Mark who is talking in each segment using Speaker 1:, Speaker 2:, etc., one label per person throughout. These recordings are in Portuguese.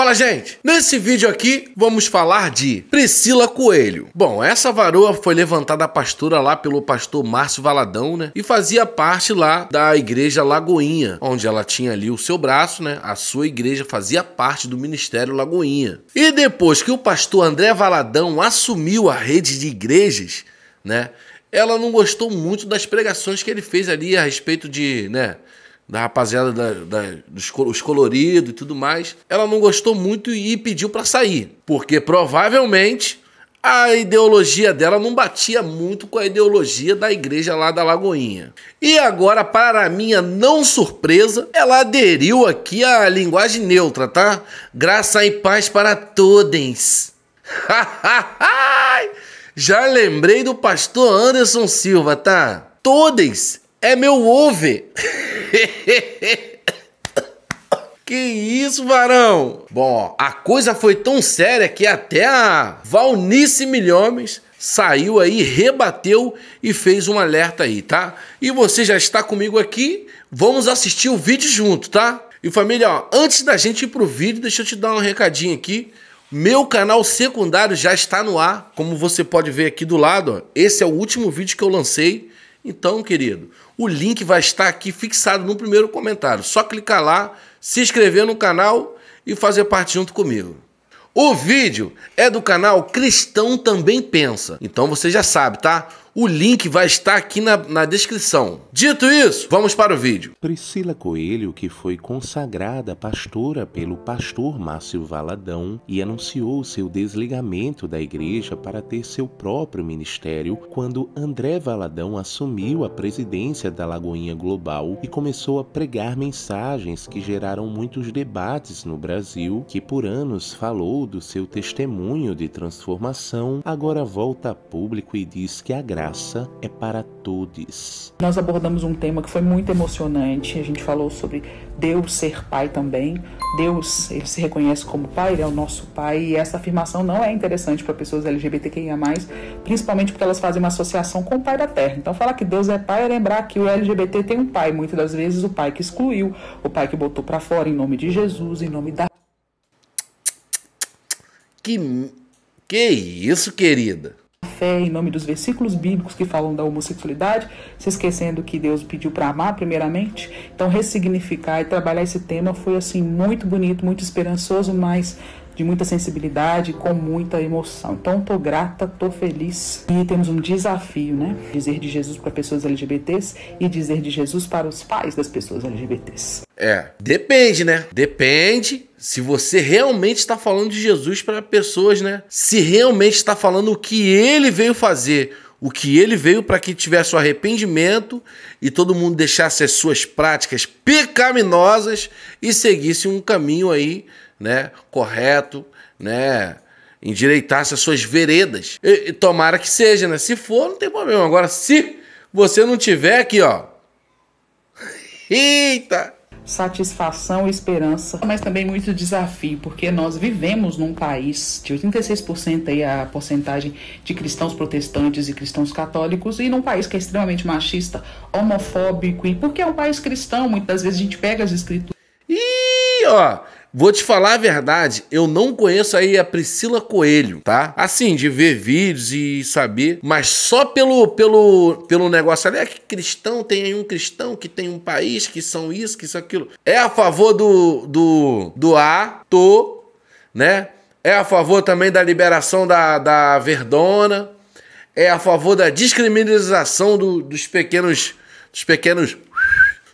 Speaker 1: Fala gente! Nesse vídeo aqui vamos falar de Priscila Coelho. Bom, essa varoa foi levantada à pastura lá pelo pastor Márcio Valadão, né? E fazia parte lá da igreja Lagoinha, onde ela tinha ali o seu braço, né? A sua igreja fazia parte do ministério Lagoinha. E depois que o pastor André Valadão assumiu a rede de igrejas, né? Ela não gostou muito das pregações que ele fez ali a respeito de, né? da rapaziada da, da, dos coloridos e tudo mais, ela não gostou muito e pediu para sair. Porque provavelmente a ideologia dela não batia muito com a ideologia da igreja lá da Lagoinha. E agora, para minha não surpresa, ela aderiu aqui à linguagem neutra, tá? Graça e paz para todos. Já lembrei do pastor Anderson Silva, tá? Todos é meu over. Que isso, varão? Bom, a coisa foi tão séria que até a Valnice Milhomes saiu aí, rebateu e fez um alerta aí, tá? E você já está comigo aqui, vamos assistir o vídeo junto, tá? E família, ó, antes da gente ir pro vídeo, deixa eu te dar um recadinho aqui. Meu canal secundário já está no ar, como você pode ver aqui do lado, ó. Esse é o último vídeo que eu lancei então, querido, o link vai estar aqui fixado no primeiro comentário. Só clicar lá, se inscrever no canal e fazer parte junto comigo. O vídeo é do canal Cristão Também Pensa. Então você já sabe, tá? O link vai estar aqui na, na descrição. Dito isso, vamos para
Speaker 2: o vídeo. Priscila Coelho, que foi consagrada pastora pelo pastor Márcio Valadão e anunciou seu desligamento da igreja para ter seu próprio ministério quando André Valadão assumiu a presidência da Lagoinha Global e começou a pregar mensagens que geraram muitos debates no Brasil, que por anos falou do seu testemunho de transformação, agora volta a público e diz que a graça é para todos.
Speaker 3: Nós abordamos um tema que foi muito emocionante. A gente falou sobre Deus ser pai também. Deus, ele se reconhece como pai, ele é o nosso pai. E essa afirmação não é interessante para pessoas LGBTQIA, principalmente porque elas fazem uma associação com o pai da terra. Então, falar que Deus é pai é lembrar que o LGBT tem um pai. Muitas das vezes, o pai que excluiu, o pai que botou para fora em nome de Jesus, em nome da. Que,
Speaker 1: que isso, querida?
Speaker 3: fé, em nome dos versículos bíblicos que falam da homossexualidade, se esquecendo que Deus pediu para amar primeiramente. Então, ressignificar e trabalhar esse tema foi assim muito bonito, muito esperançoso, mas de muita sensibilidade, com muita emoção. Então, tô grata, tô feliz. E temos um desafio, né? Dizer de Jesus para pessoas LGBTs e dizer de Jesus para os pais das pessoas LGBTs.
Speaker 1: É, depende, né? Depende se você realmente está falando de Jesus para pessoas, né? Se realmente está falando o que ele veio fazer, o que ele veio para que tivesse o arrependimento e todo mundo deixasse as suas práticas pecaminosas e seguisse um caminho aí né, correto, né, endireitasse as suas veredas. E, e tomara que seja, né? Se for, não tem problema. Agora, se você não tiver aqui, ó.
Speaker 3: Eita! satisfação esperança, mas também muito desafio, porque nós vivemos num país de 86% aí a porcentagem de cristãos protestantes e cristãos católicos e num país que é extremamente machista, homofóbico e porque é um país cristão, muitas vezes a gente pega as escrituras.
Speaker 1: Ih, ó, Vou te falar a verdade, eu não conheço aí a Priscila Coelho, tá? Assim, de ver vídeos e saber, mas só pelo pelo pelo negócio ali, é que cristão tem aí um cristão que tem um país que são isso, que isso aquilo. É a favor do do do ato, né? É a favor também da liberação da, da verdona, é a favor da descriminalização do, dos pequenos dos pequenos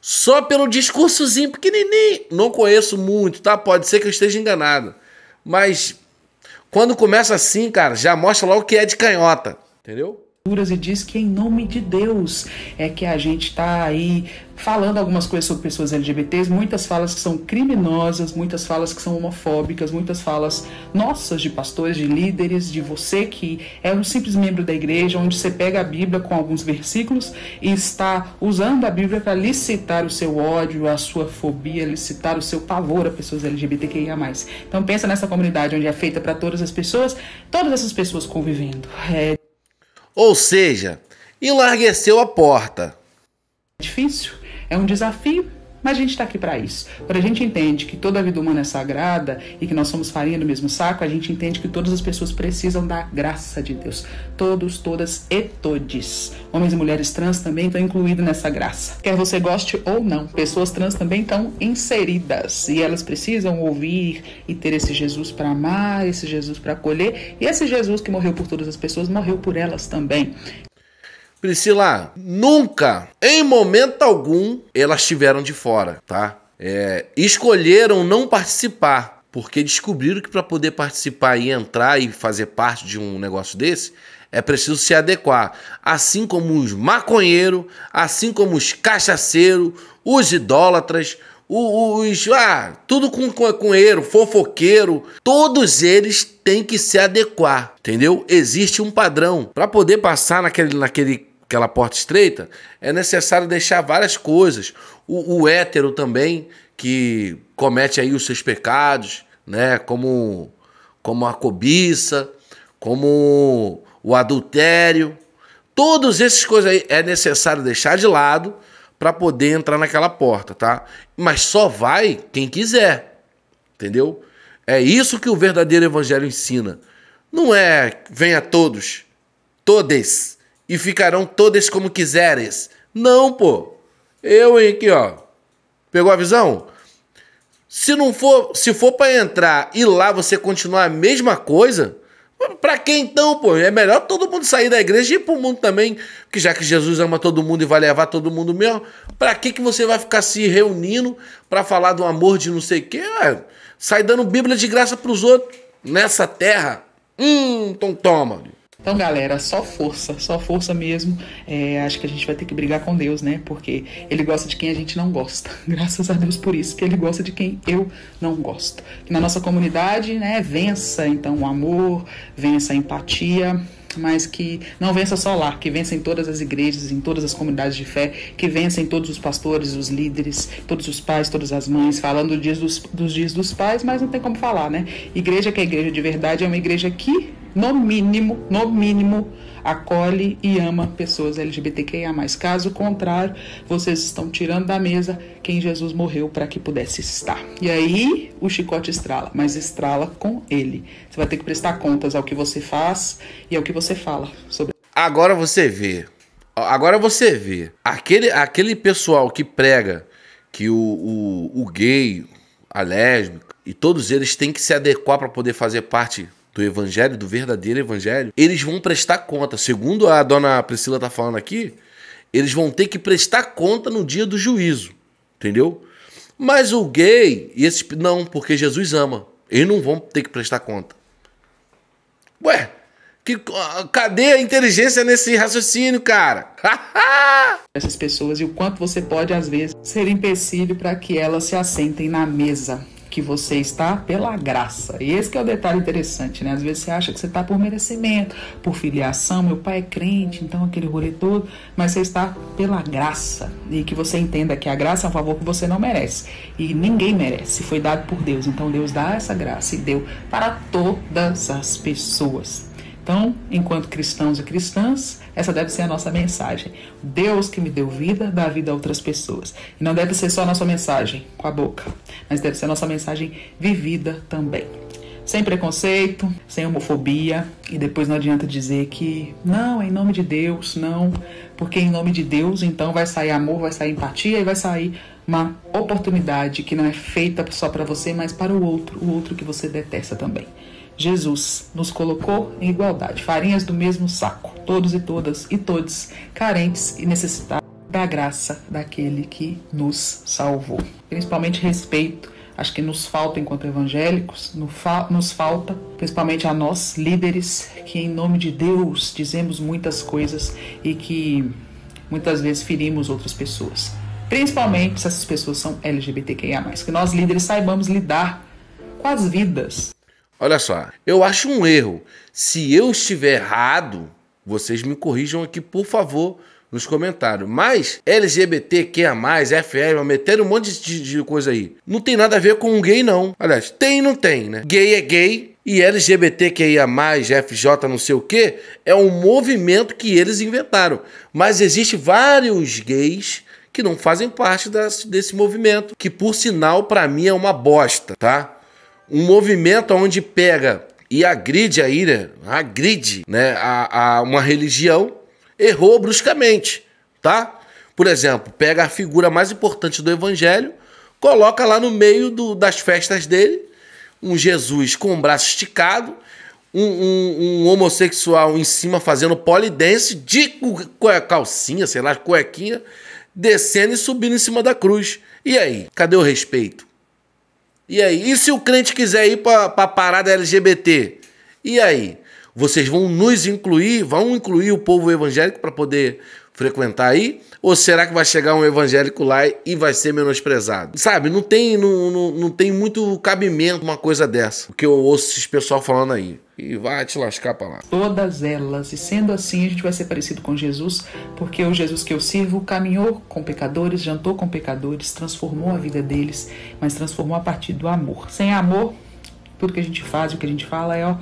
Speaker 1: só pelo discursozinho pequenininho. Não conheço muito, tá? Pode ser que eu esteja enganado. Mas quando começa assim, cara, já mostra logo que é de canhota,
Speaker 3: entendeu? Escrituras e diz que em nome de Deus é que a gente está aí falando algumas coisas sobre pessoas LGBTs, muitas falas que são criminosas, muitas falas que são homofóbicas, muitas falas nossas de pastores, de líderes, de você que é um simples membro da igreja, onde você pega a Bíblia com alguns versículos e está usando a Bíblia para licitar o seu ódio, a sua fobia, licitar o seu pavor a pessoas LGBTQIA+. Então pensa nessa comunidade onde é feita para todas as pessoas, todas essas pessoas convivendo. É, ou seja, enlargueceu a porta. É difícil, é um desafio mas a gente está aqui para isso. Quando a gente entende que toda a vida humana é sagrada e que nós somos farinha do mesmo saco, a gente entende que todas as pessoas precisam da graça de Deus. Todos, todas e todes. Homens e mulheres trans também estão incluídos nessa graça. Quer você goste ou não, pessoas trans também estão inseridas e elas precisam ouvir e ter esse Jesus para amar, esse Jesus para acolher e esse Jesus que morreu por todas as pessoas morreu por elas também. Priscila, nunca, em momento algum, elas
Speaker 1: estiveram de fora, tá? É, escolheram não participar, porque descobriram que para poder participar e entrar e fazer parte de um negócio desse, é preciso se adequar. Assim como os maconheiros, assim como os cachaceiros, os idólatras, os, ah, tudo com cunheiro, fofoqueiro, todos eles têm que se adequar, entendeu? Existe um padrão. Para poder passar naquele, naquele aquela porta estreita, é necessário deixar várias coisas. O, o hétero também, que comete aí os seus pecados, né? Como, como a cobiça, como o adultério. Todas essas coisas aí é necessário deixar de lado para poder entrar naquela porta, tá? Mas só vai quem quiser, entendeu? É isso que o verdadeiro evangelho ensina. Não é venha todos, todes, e ficarão todas como quiseres. Não, pô. Eu, hein, aqui, ó. Pegou a visão? Se não for, se for para entrar e lá você continuar a mesma coisa, Pra quem então, pô? É melhor todo mundo sair da igreja e ir pro mundo também. que já que Jesus ama todo mundo e vai levar todo mundo mesmo, pra que, que você vai ficar se reunindo pra falar do amor de não sei o quê? Ué, sai dando Bíblia de graça
Speaker 3: pros outros nessa terra. Hum, então toma. Então, galera, só força, só força mesmo. É, acho que a gente vai ter que brigar com Deus, né? Porque Ele gosta de quem a gente não gosta. Graças a Deus por isso, que Ele gosta de quem eu não gosto. Que na nossa comunidade, né, vença então o amor, vença a empatia, mas que não vença só lá, que vença em todas as igrejas, em todas as comunidades de fé, que vença em todos os pastores, os líderes, todos os pais, todas as mães, falando dos dias dos, dos dias dos pais, mas não tem como falar, né? Igreja que é igreja de verdade é uma igreja que no mínimo, no mínimo, acolhe e ama pessoas LGBTQIA. Caso contrário, vocês estão tirando da mesa quem Jesus morreu para que pudesse estar. E aí o chicote estrala, mas estrala com ele. Você vai ter que prestar contas ao que você faz e ao que você fala sobre.
Speaker 1: Agora você vê. Agora você vê. Aquele, aquele pessoal que prega que o, o, o gay, a lésbica e todos eles têm que se adequar para poder fazer parte do evangelho, do verdadeiro evangelho, eles vão prestar conta. Segundo a dona Priscila tá falando aqui, eles vão ter que prestar conta no dia do juízo, entendeu? Mas o gay, esse, não, porque Jesus ama. Eles não vão ter que prestar conta. Ué, que, cadê a inteligência
Speaker 3: nesse raciocínio, cara? Essas pessoas e o quanto você pode, às vezes, ser empecilho para que elas se assentem na mesa que você está pela graça. E esse é o detalhe interessante, né? Às vezes você acha que você está por merecimento, por filiação, meu pai é crente, então aquele rolê todo, mas você está pela graça. E que você entenda que a graça é um favor que você não merece. E ninguém merece, foi dado por Deus. Então Deus dá essa graça e deu para todas as pessoas. Então, enquanto cristãos e cristãs, essa deve ser a nossa mensagem. Deus que me deu vida, dá vida a outras pessoas. E não deve ser só a nossa mensagem com a boca, mas deve ser a nossa mensagem vivida também. Sem preconceito, sem homofobia, e depois não adianta dizer que não, em nome de Deus, não, porque em nome de Deus então vai sair amor, vai sair empatia e vai sair uma oportunidade que não é feita só para você, mas para o outro, o outro que você detesta também. Jesus nos colocou em igualdade, farinhas do mesmo saco, todos e todas e todos, carentes e necessitados da graça daquele que nos salvou. Principalmente respeito, acho que nos falta enquanto evangélicos, nos falta principalmente a nós líderes que em nome de Deus dizemos muitas coisas e que muitas vezes ferimos outras pessoas. Principalmente se essas pessoas são LGBTQIA+, que nós líderes saibamos lidar com as vidas
Speaker 1: Olha só, eu acho um erro. Se eu estiver errado, vocês me corrijam aqui, por favor, nos comentários. Mas LGBT mais, FR, meteram um monte de, de coisa aí. Não tem nada a ver com gay, não. Aliás, tem e não tem, né? Gay é gay, e LGBT mais, FJ não sei o que, é um movimento que eles inventaram. Mas existe vários gays que não fazem parte das, desse movimento, que por sinal para mim é uma bosta, tá? um movimento onde pega e agride a ira, agride né, a, a uma religião, errou bruscamente, tá? Por exemplo, pega a figura mais importante do evangelho, coloca lá no meio do, das festas dele um Jesus com o braço esticado, um, um, um homossexual em cima fazendo polidense de calcinha, sei lá, cuequinha, descendo e subindo em cima da cruz. E aí, cadê o respeito? E aí? E se o crente quiser ir para a parada LGBT? E aí? Vocês vão nos incluir? Vão incluir o povo evangélico para poder frequentar aí? Ou será que vai chegar um evangélico lá e vai ser menosprezado? Sabe, não tem, não, não, não tem muito cabimento uma coisa dessa. O que eu ouço esse pessoal falando aí e vai te lascar para lá.
Speaker 3: Todas elas, e sendo assim, a gente vai ser parecido com Jesus, porque o Jesus que eu sirvo caminhou com pecadores, jantou com pecadores, transformou a vida deles, mas transformou a partir do amor. Sem amor, tudo que a gente faz, o que a gente fala é ó,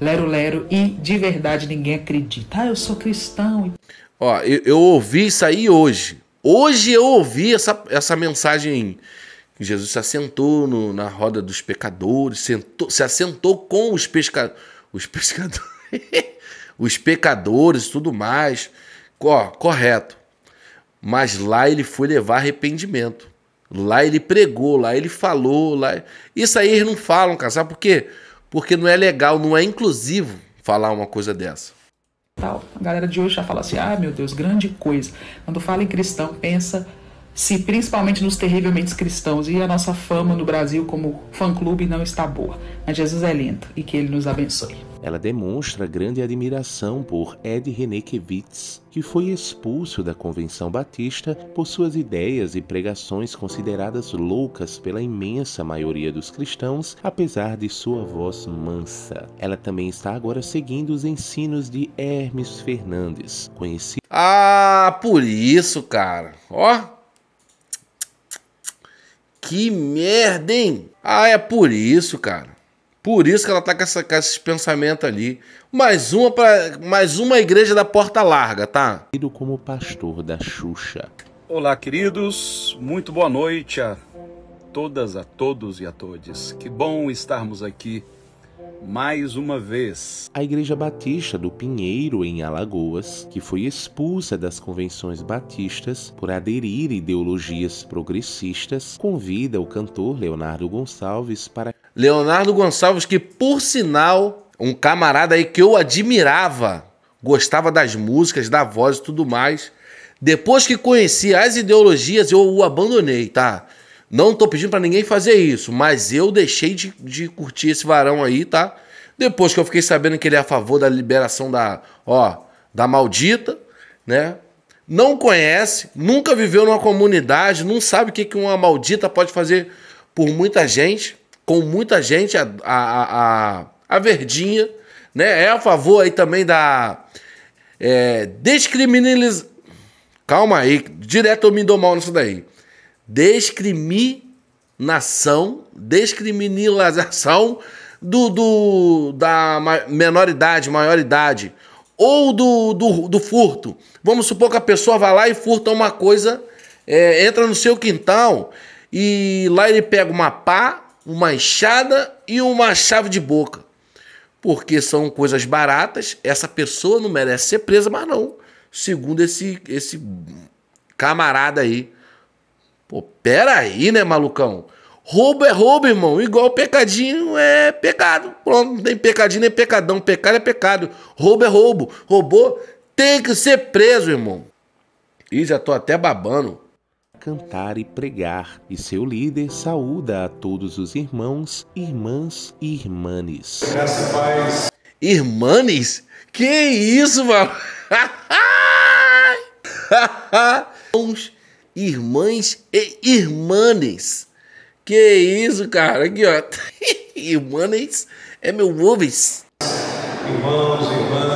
Speaker 3: lero lero e de verdade ninguém acredita. Ah, eu sou cristão.
Speaker 1: Ó, eu, eu ouvi isso aí hoje. Hoje eu ouvi essa, essa mensagem. Jesus se assentou no, na roda dos pecadores, sentou, se assentou com os, pesca, os pescadores, os pecadores e tudo mais. Ó, correto. Mas lá ele foi levar arrependimento. Lá ele pregou, lá ele falou. Lá... Isso aí eles não falam, cara. Sabe por quê? Porque não é legal, não é inclusivo falar uma coisa dessa tal. A galera de hoje
Speaker 3: já fala assim: ah, meu Deus, grande coisa. Quando fala em cristão, pensa se principalmente nos terrivelmente cristãos e a nossa fama no Brasil como fã-clube não está boa. Mas Jesus é lento e que ele nos abençoe.
Speaker 2: Ela demonstra grande admiração por Ed Renekiewicz, que foi expulso da Convenção Batista por suas ideias e pregações consideradas loucas pela imensa maioria dos cristãos, apesar de sua voz mansa. Ela também está agora seguindo os ensinos de Hermes Fernandes,
Speaker 1: conhecido. Ah, por isso, cara. Ó. Oh. Que merda, hein? Ah, é por isso, cara. Por isso que ela está com, essa, com esses pensamentos ali. Mais uma para mais uma igreja da porta larga, tá? Tido como pastor da Xuxa.
Speaker 3: Olá, queridos. Muito boa noite a todas, a todos e a todes. Que bom estarmos aqui
Speaker 2: mais uma vez. A Igreja Batista do Pinheiro, em Alagoas, que foi expulsa das convenções batistas por aderir ideologias progressistas, convida o cantor Leonardo Gonçalves para
Speaker 1: Leonardo Gonçalves, que por sinal, um camarada aí que eu admirava, gostava das músicas, da voz e tudo mais. Depois que conheci as ideologias, eu o abandonei, tá? Não tô pedindo para ninguém fazer isso, mas eu deixei de, de curtir esse varão aí, tá? Depois que eu fiquei sabendo que ele é a favor da liberação da, ó, da maldita, né? Não conhece, nunca viveu numa comunidade, não sabe o que uma maldita pode fazer por muita gente com muita gente, a, a, a, a Verdinha, né? É a favor aí também da é, descriminaliz... Calma aí, direto eu me dou mal nisso daí. Descriminação, descriminalização do, do, da menoridade, maioridade, ou do, do, do furto. Vamos supor que a pessoa vai lá e furta uma coisa, é, entra no seu quintal e lá ele pega uma pá, uma enxada e uma chave de boca. Porque são coisas baratas, essa pessoa não merece ser presa, mas não. Segundo esse, esse camarada aí. Pô, pera aí, né, malucão? Roubo é roubo, irmão. Igual pecadinho é pecado. Pronto, não tem pecadinho nem pecadão. Pecado é pecado. Roubo é roubo. Roubou tem que ser preso, irmão. Ih, já tô até babando cantar e pregar,
Speaker 2: e seu líder saúda a todos os irmãos, irmãs e irmãs.
Speaker 1: Irmãs? Que isso, mano? irmãs e irmãs. Que isso, cara? Aqui, ó. irmãs é meu ovos. Irmãos, irmãs.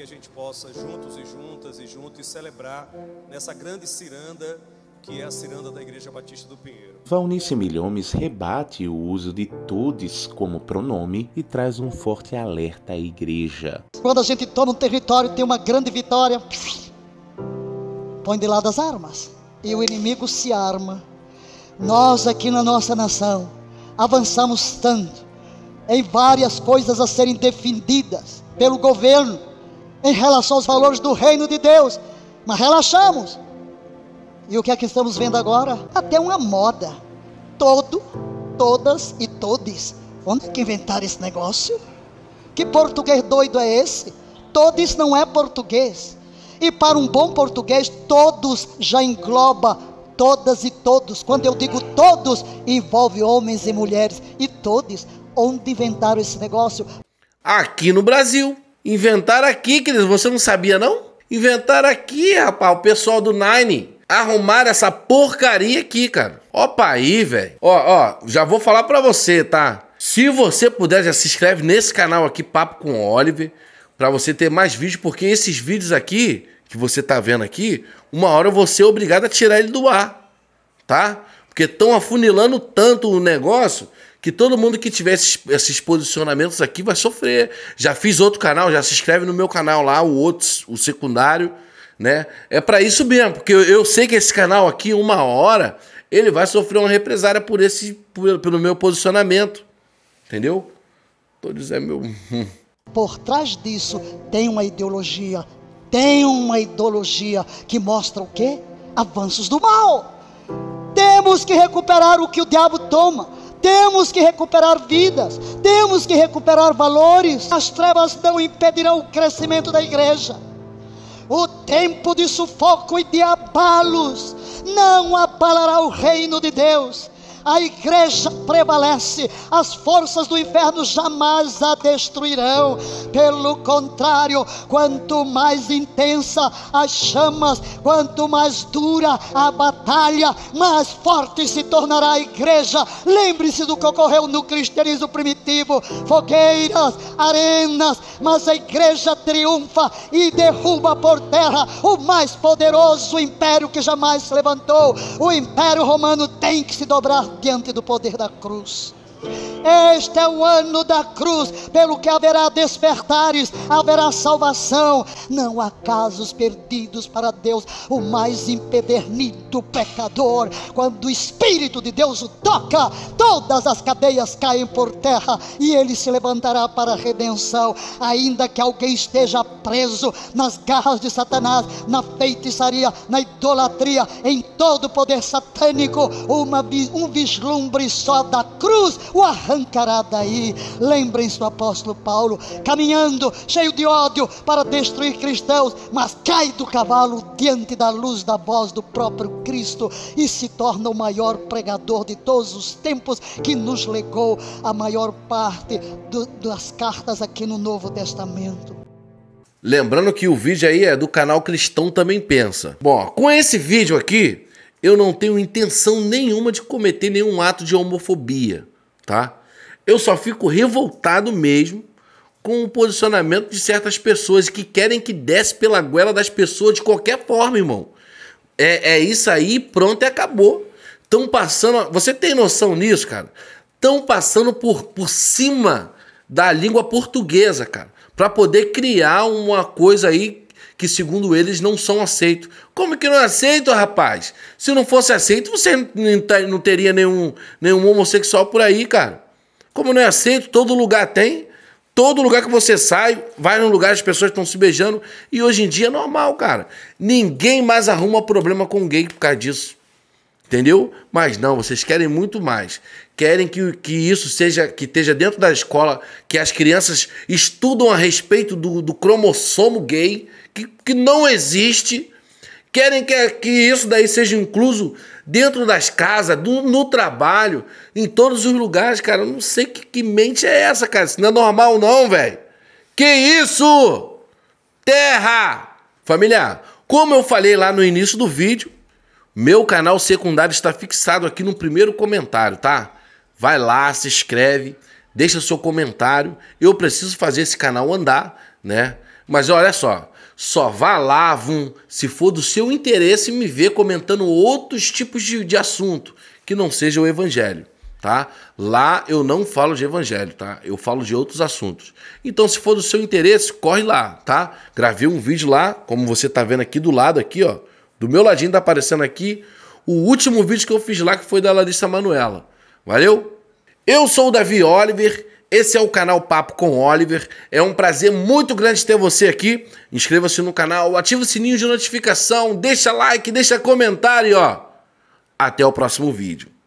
Speaker 3: que a gente possa, juntos e juntas e juntos, celebrar nessa grande ciranda que é a ciranda da Igreja Batista do Pinheiro.
Speaker 2: Valnice Milhomes rebate o uso de todes como pronome e traz um forte alerta à igreja.
Speaker 4: Quando a gente toma um território, tem uma grande vitória, põe de lado as armas e o inimigo se arma. Nós aqui na nossa nação avançamos tanto em várias coisas a serem defendidas pelo governo, em relação aos valores do reino de Deus, mas relaxamos. E o que é que estamos vendo agora? Até uma moda. Todo, todas e todes. Onde é que inventaram esse negócio? Que português doido é esse? Todos não é português. E para um bom português, todos já engloba todas e todos. Quando eu digo todos, envolve homens e mulheres. E todos. Onde inventaram esse negócio?
Speaker 1: Aqui no Brasil. Inventaram aqui, que Você não sabia, não? Inventaram aqui, rapaz. O pessoal do Nine arrumaram essa porcaria aqui, cara. Opa aí, velho. Ó, ó, já vou falar pra você, tá? Se você puder, já se inscreve nesse canal aqui, Papo com Oliver, pra você ter mais vídeos, porque esses vídeos aqui, que você tá vendo aqui, uma hora eu vou ser obrigado a tirar ele do ar, tá? Porque estão afunilando tanto o negócio que todo mundo que tiver esses, esses, posicionamentos aqui vai sofrer. Já fiz outro canal, já se inscreve no meu canal lá, o outro, o secundário, né? É para isso mesmo, porque eu, eu, sei que esse canal aqui, uma hora, ele vai sofrer uma represária por esse, por, pelo meu posicionamento, entendeu? Tô dizendo meu. Hum.
Speaker 4: Por trás disso tem uma ideologia, tem uma ideologia que mostra o quê? Avanços do mal. Temos que recuperar o que o diabo toma. Temos que recuperar vidas, temos que recuperar valores. As trevas não impedirão o crescimento da igreja. O tempo de sufoco e de abalos não abalará o reino de Deus a igreja prevalece, as forças do inferno jamais a destruirão. Pelo contrário, quanto mais intensa as chamas, quanto mais dura a batalha, mais forte se tornará a igreja. Lembre-se do que ocorreu no cristianismo primitivo: fogueiras, arenas, mas a igreja triunfa e derruba por terra o mais poderoso império que jamais se levantou. O império romano tem que se dobrar diante do poder da cruz. Este é o ano da cruz, pelo que haverá despertares, haverá salvação. Não há casos perdidos para Deus, o mais empedernido pecador. Quando o Espírito de Deus o toca, todas as cadeias caem por terra e ele se levantará para a redenção. Ainda que alguém esteja preso nas garras de Satanás, na feitiçaria, na idolatria, em todo o poder satânico, uma, um vislumbre só da cruz o arrancará daí. Lembrem-se do apóstolo Paulo, caminhando cheio de ódio para destruir cristãos, mas cai do cavalo diante da luz da voz do próprio Cristo e se torna o maior pregador de todos os tempos que nos legou a maior parte do, das cartas aqui no Novo Testamento.
Speaker 1: Lembrando que o vídeo aí é do canal Cristão Também Pensa. Bom, com esse vídeo aqui, eu não tenho intenção nenhuma de cometer nenhum ato de homofobia tá? Eu só fico revoltado mesmo com o posicionamento de certas pessoas que querem que desce pela goela das pessoas de qualquer forma, irmão. É, é isso aí, pronto e acabou. Estão passando. Você tem noção nisso, cara? Estão passando por, por cima da língua portuguesa, cara. Para poder criar uma coisa aí que, segundo eles, não são aceitos. Como que não é aceito, rapaz? Se não fosse aceito, você tá, não teria nenhum, nenhum homossexual por aí, cara. Como não é aceito, todo lugar tem. Todo lugar que você sai, vai num lugar, as pessoas estão se beijando. E hoje em dia é normal, cara. Ninguém mais arruma problema com gay por causa disso. Entendeu? Mas não, vocês querem muito mais. Querem que, que isso seja, que esteja dentro da escola, que as crianças estudam a respeito do, do cromossomo gay que, que não existe, querem que, que isso daí seja incluso dentro das casas, do, no trabalho, em todos os lugares, cara. Eu não sei que, que mente é essa, cara. Isso não é normal, não, velho. Que isso? Terra! Família, como eu falei lá no início do vídeo, meu canal secundário está fixado aqui no primeiro comentário, tá? Vai lá, se inscreve, deixa seu comentário. Eu preciso fazer esse canal andar, né? Mas olha só, só vá lá, Vum, se for do seu interesse me ver comentando outros tipos de, de assunto que não seja o evangelho, tá? Lá eu não falo de evangelho, tá? Eu falo de outros assuntos. Então, se for do seu interesse, corre lá, tá? Gravei um vídeo lá, como você tá vendo aqui do lado aqui, ó, do meu ladinho tá aparecendo aqui o último vídeo que eu fiz lá que foi da Larissa Manuela. Valeu? Eu sou o Davi Oliver esse é o canal Papo com Oliver. É um prazer muito grande ter você aqui. Inscreva-se no canal, ativa o sininho de notificação, deixa like, deixa comentário, ó. Até o próximo vídeo.